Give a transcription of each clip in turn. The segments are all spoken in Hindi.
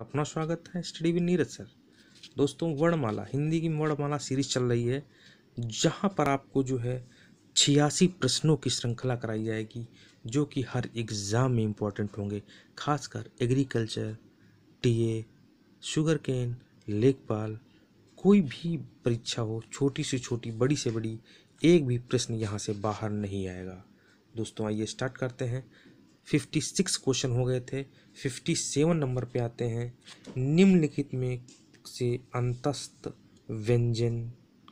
अपना स्वागत है स्टडी विद नीरज सर दोस्तों वर्णमाला हिंदी की वर्णमाला सीरीज चल रही है जहाँ पर आपको जो है छियासी प्रश्नों की श्रृंखला कराई जाएगी जो कि हर एग्ज़ाम में इम्पोर्टेंट होंगे खासकर एग्रीकल्चर टीए शुगर केन लेखपाल कोई भी परीक्षा हो छोटी से छोटी बड़ी से बड़ी एक भी प्रश्न यहाँ से बाहर नहीं आएगा दोस्तों आइए स्टार्ट करते हैं फिफ्टी सिक्स क्वेश्चन हो गए थे फिफ्टी सेवन नंबर पे आते हैं निम्नलिखित में से अंतस्थ व्यंजन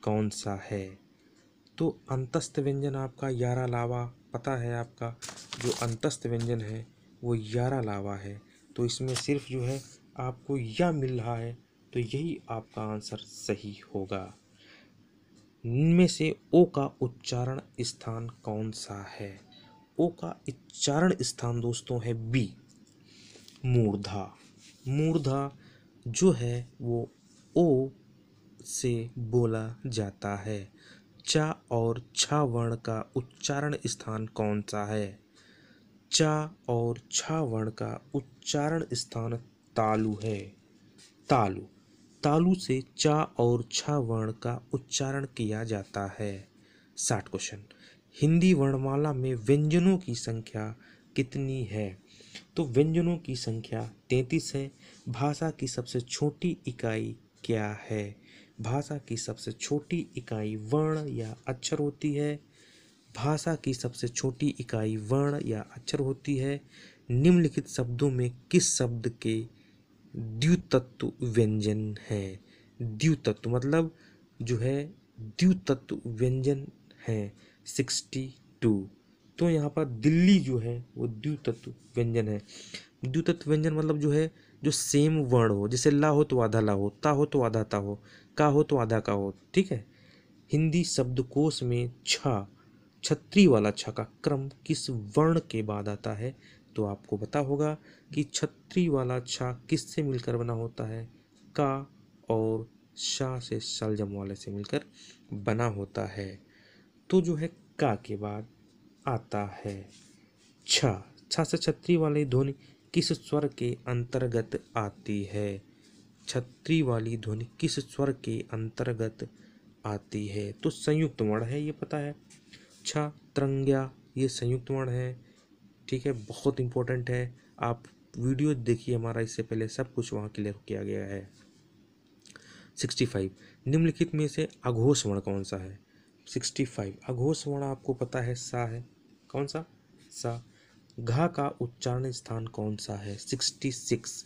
कौन सा है तो अंतस्थ व्यंजन आपका यारा लावा पता है आपका जो अंतस्थ व्यंजन है वो यारा लावा है तो इसमें सिर्फ जो है आपको या मिल रहा है तो यही आपका आंसर सही होगा इनमें से ओ का उच्चारण स्थान कौन सा है ओ का उच्चारण स्थान दोस्तों है बी मूर्धा मूर्धा जो है वो ओ से बोला जाता है चा और छा वर्ण का उच्चारण स्थान कौन सा है चा और छा वर्ण का उच्चारण स्थान तालु है तालु तालु से चा और छा वर्ण का उच्चारण किया जाता है साठ क्वेश्चन हिंदी वर्णमाला में व्यंजनों की संख्या कितनी है तो व्यंजनों की संख्या तैंतीस है भाषा की सबसे छोटी इकाई क्या है भाषा की सबसे छोटी इकाई वर्ण या अक्षर होती है भाषा की सबसे छोटी इकाई वर्ण या अक्षर होती है निम्नलिखित शब्दों में किस शब्द के द्युतत्व व्यंजन हैं द्युतत्व मतलब जो है द्युतत्व व्यंजन हैं सिक्सटी टू तो यहाँ पर दिल्ली जो है वो द्वितत्व व्यंजन है द्वितत्व व्यंजन मतलब जो है जो सेम वर्ण हो जैसे ला हो तो आधा ला हो ता हो तो आधा ता हो का हो तो आधा का हो ठीक है हिंदी शब्दकोश में छा छत्री वाला छ का क्रम किस वर्ण के बाद आता है तो आपको पता होगा कि छत्री वाला छा से मिलकर बना होता है का और शाह से शलजम वाले से मिलकर बना होता है तो जो है का के बाद आता है छ छ से छत्री वाली ध्वनि किस स्वर के अंतर्गत आती है छत्री वाली ध्वनि किस स्वर के अंतर्गत आती है तो संयुक्त वर्ण है ये पता है छ त्रंग्या ये संयुक्त वर्ण है ठीक है बहुत इंपॉर्टेंट है आप वीडियो देखिए हमारा इससे पहले सब कुछ वहाँ क्लियर किया गया है सिक्सटी फाइव निम्नलिखित में से अघोष वर्ण कौन सा है सिक्सटी फाइव अघोष वर्ण आपको पता है सा है कौन सा सा घा का उच्चारण स्थान कौन सा है सिक्सटी सिक्स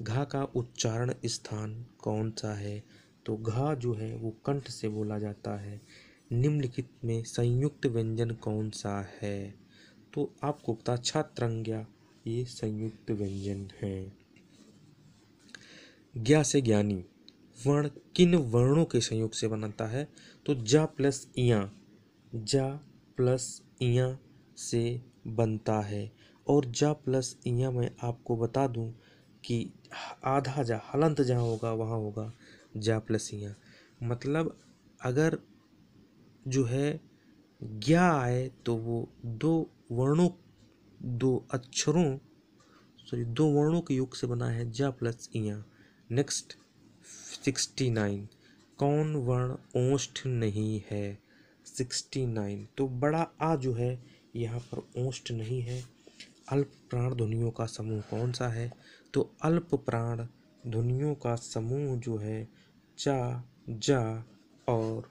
घा का उच्चारण स्थान कौन सा है तो घा जो है वो कंठ से बोला जाता है निम्नलिखित में संयुक्त व्यंजन कौन सा है तो आपको पता छात्रंग्या ये संयुक्त व्यंजन है ज्ञा से ज्ञानी वर्ण किन वर्णों के संयोग से बनता है तो जा प्लस इया जा प्लस इया से बनता है और जा प्लस इया मैं आपको बता दूं कि आधा जा हलंत जहाँ होगा वहाँ होगा जा प्लस इया मतलब अगर जो है ज्ञा आए तो वो दो वर्णों दो अक्षरों सॉरी दो वर्णों के योग से बना है जा प्लस इया नेक्स्ट सिक्सटी नाइन कौन वर्ण ओष्ठ नहीं है सिक्सटी नाइन तो बड़ा आ जो है यहाँ पर ओष्ठ नहीं है अल्प प्राण ध्वनियों का समूह कौन सा है तो अल्प प्राण ध्वनियों का समूह जो है चा जा और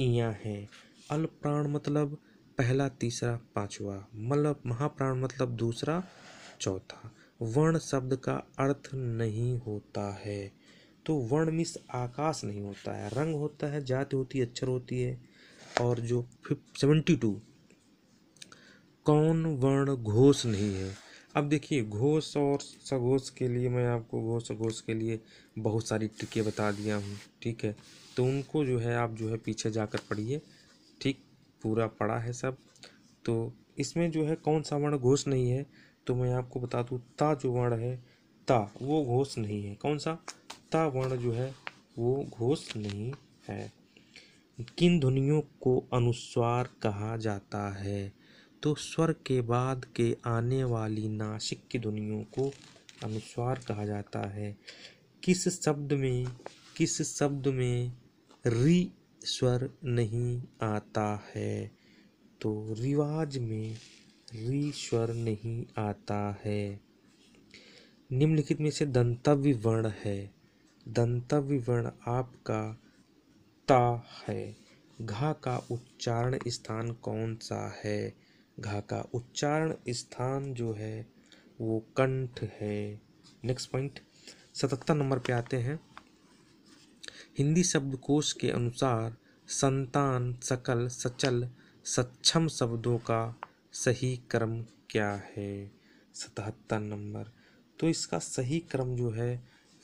इया है अल्प प्राण मतलब पहला तीसरा पांचवा मतलब महाप्राण मतलब दूसरा चौथा वर्ण शब्द का अर्थ नहीं होता है तो वर्ण मिस आकाश नहीं होता है रंग होता है जाति होती है अक्षर होती है और जो सेवेंटी टू कौन वर्ण घोष नहीं है अब देखिए घोष और सघोष के लिए मैं आपको घोष घोष के लिए बहुत सारी टिकें बता दिया हूँ ठीक है तो उनको जो है आप जो है पीछे जाकर पढ़िए ठीक पूरा पढ़ा है सब तो इसमें जो है कौन सा वर्ण घोष नहीं है तो मैं आपको बता दूँ ता जो वर्ण है ता वो घोष नहीं है कौन सा सत्ता वर्ण जो है वो घोष नहीं है किन ध्वनियों को अनुस्वार कहा जाता है तो स्वर के बाद के आने वाली नासिक की ध्वनियों को अनुस्वार कहा जाता है किस शब्द में किस शब्द में रि स्वर नहीं आता है तो रिवाज में रि स्वर नहीं आता है निम्नलिखित में से दंतव्य वर्ण है दंतविवरण आपका ता है घा का उच्चारण स्थान कौन सा है घा का उच्चारण स्थान जो है वो कंठ है नेक्स्ट पॉइंट सतहत्तर नंबर पे आते हैं हिंदी शब्दकोश के अनुसार संतान सकल सचल सक्षम शब्दों का सही क्रम क्या है सतहत्तर नंबर तो इसका सही क्रम जो है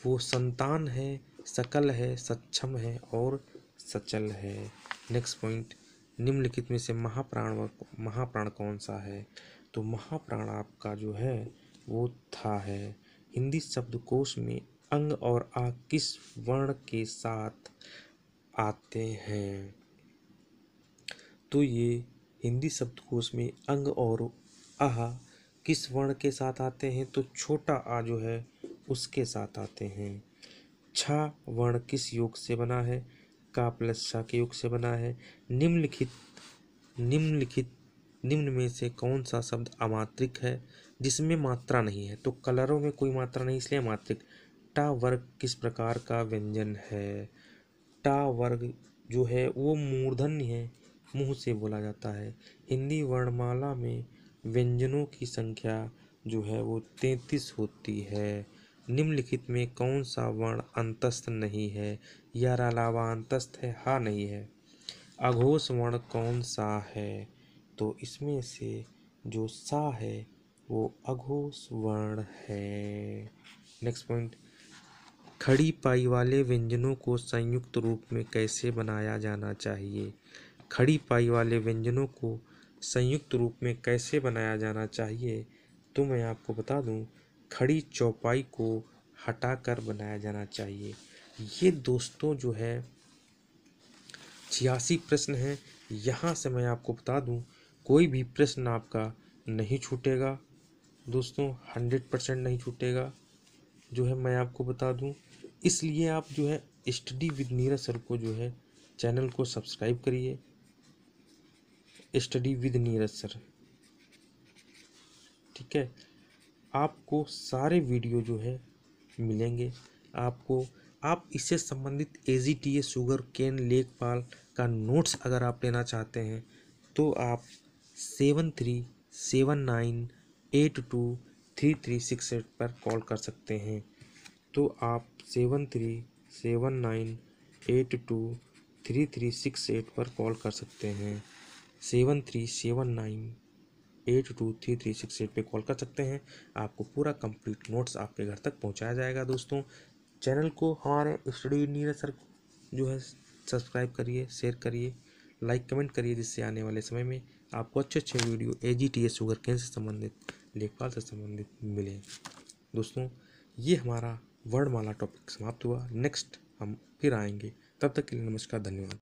वो संतान है सकल है सक्षम है और सचल है नेक्स्ट पॉइंट निम्नलिखित में से महाप्राण महाप्राण कौन सा है तो महाप्राण आपका जो है वो था है हिंदी शब्दकोश में अंग और आ किस वर्ण के साथ आते हैं तो ये हिंदी शब्दकोश में अंग और आह किस वर्ण के साथ आते हैं तो छोटा आ जो है उसके साथ आते हैं छा वर्ण किस योग से बना है का प्लस छा के योग से बना है निम्नलिखित निम्नलिखित निम्न में से कौन सा शब्द अमात्रिक है जिसमें मात्रा नहीं है तो कलरों में कोई मात्रा नहीं इसलिए अमात्रिक टा वर्ग किस प्रकार का व्यंजन है टा वर्ग जो है वो मूर्धन्य है मुँह से बोला जाता है हिंदी वर्णमाला में व्यंजनों की संख्या जो है वो तैंतीस होती है निम्नलिखित में कौन सा वर्ण अंतस्थ नहीं है या अलावा अंतस्थ है हा नहीं है अघोष वर्ण कौन सा है तो इसमें से जो सा है वो अघोष वर्ण है नेक्स्ट पॉइंट खड़ी पाई वाले व्यंजनों को संयुक्त रूप में कैसे बनाया जाना चाहिए खड़ी पाई वाले व्यंजनों को संयुक्त रूप में कैसे बनाया जाना चाहिए तो मैं आपको बता दूं खड़ी चौपाई को हटाकर बनाया जाना चाहिए ये दोस्तों जो है छियासी प्रश्न हैं यहाँ से मैं आपको बता दूँ कोई भी प्रश्न आपका नहीं छूटेगा दोस्तों हंड्रेड परसेंट नहीं छूटेगा जो है मैं आपको बता दूँ इसलिए आप जो है स्टडी विद नीरज सर को जो है चैनल को सब्सक्राइब करिए स्टडी विद नीरज सर ठीक है आपको सारे वीडियो जो है मिलेंगे आपको आप इससे संबंधित ए G T A sugar cane लेखपाल का नोट्स अगर आप लेना चाहते हैं तो आप seven three seven nine eight two three three six eight पर कॉल कर सकते हैं तो आप seven three seven nine eight two three three six eight पर कॉल कर सकते हैं seven three seven nine eight two three three six eight पर कॉल कर सकते हैं आपको पूरा कंप्लीट नोट्स आपके घर तक पहुंचाया जाएगा दोस्तों चैनल को हमारे स्टडी नीर सर जो है सब्सक्राइब करिए शेयर करिए लाइक कमेंट करिए जिससे आने वाले समय में आपको अच्छे अच्छे video A G T S sugar cane से संबंधित लेखपाल से संबंधित मिले दोस्तों ये हमारा वर्णमाला टॉपिक समाप्त हुआ नेक्स्ट हम फिर आएंगे तब तक के लिए नमस्कार धन्यवाद